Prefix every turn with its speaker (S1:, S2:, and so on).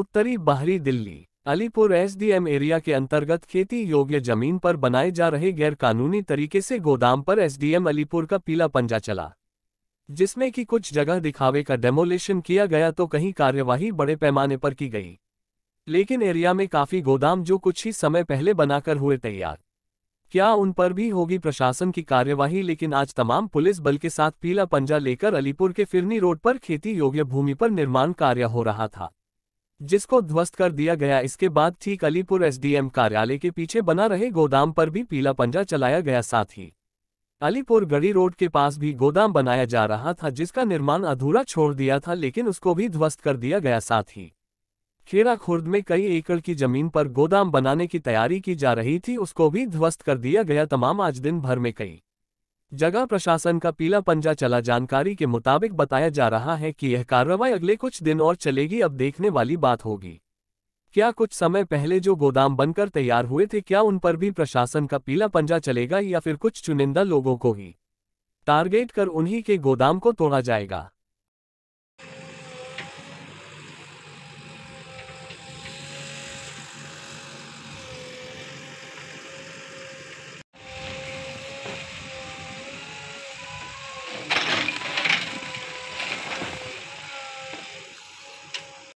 S1: उत्तरी बाहरी Delhi Alipur SDM area के अंतर्गत खेती योग्य जमीन पर बनाए जा रहे गैरकानूनी तरीके से गोदाम पर एसडीएम अलीपुर का पीला पंजा चला जिसमें कि कुछ जगह दिखावे का डेमोलेशन किया गया तो कहीं कार्यवाही बड़े पैमाने पर की गई लेकिन एरिया में काफी गोदाम जो कुछ ही समय पहले बनाकर हुए तैयार क्या उन पर भी होगी प्रशासन की कार्यवाही लेकिन आज तमाम पुलिस बल के साथ पीला पंजा लेकर अलीपुर के फिरनी रोड पर खेती योग्य भूमि पर निर्माण कार्य हो रहा था जिसको ध्वस्त कर दिया गया इसके बाद ठीक अलीपुर एसडीएम कार्यालय के पीछे बना रहे गोदाम पर भी पीला पंजा चलाया गया साथ ही अलीपुर गढ़ी रोड के पास भी गोदाम बनाया जा रहा था जिसका निर्माण अधूरा छोड़ दिया था लेकिन उसको भी ध्वस्त कर दिया गया साथ ही खेड़ा खुर्द में कई एकड़ की जमीन पर गोदाम बनाने की तैयारी की जा रही थी उसको भी ध्वस्त कर दिया गया तमाम आज दिन भर में कई जगह प्रशासन का पीला पंजा चला जानकारी के मुताबिक बताया जा रहा है कि यह कार्रवाई अगले कुछ दिन और चलेगी अब देखने वाली बात होगी क्या कुछ समय पहले जो गोदाम बनकर तैयार हुए थे क्या उन पर भी प्रशासन का पीला पंजा चलेगा या फिर कुछ चुनिंदा लोगों को ही टारगेट कर उन्हीं के गोदाम को तोड़ा जाएगा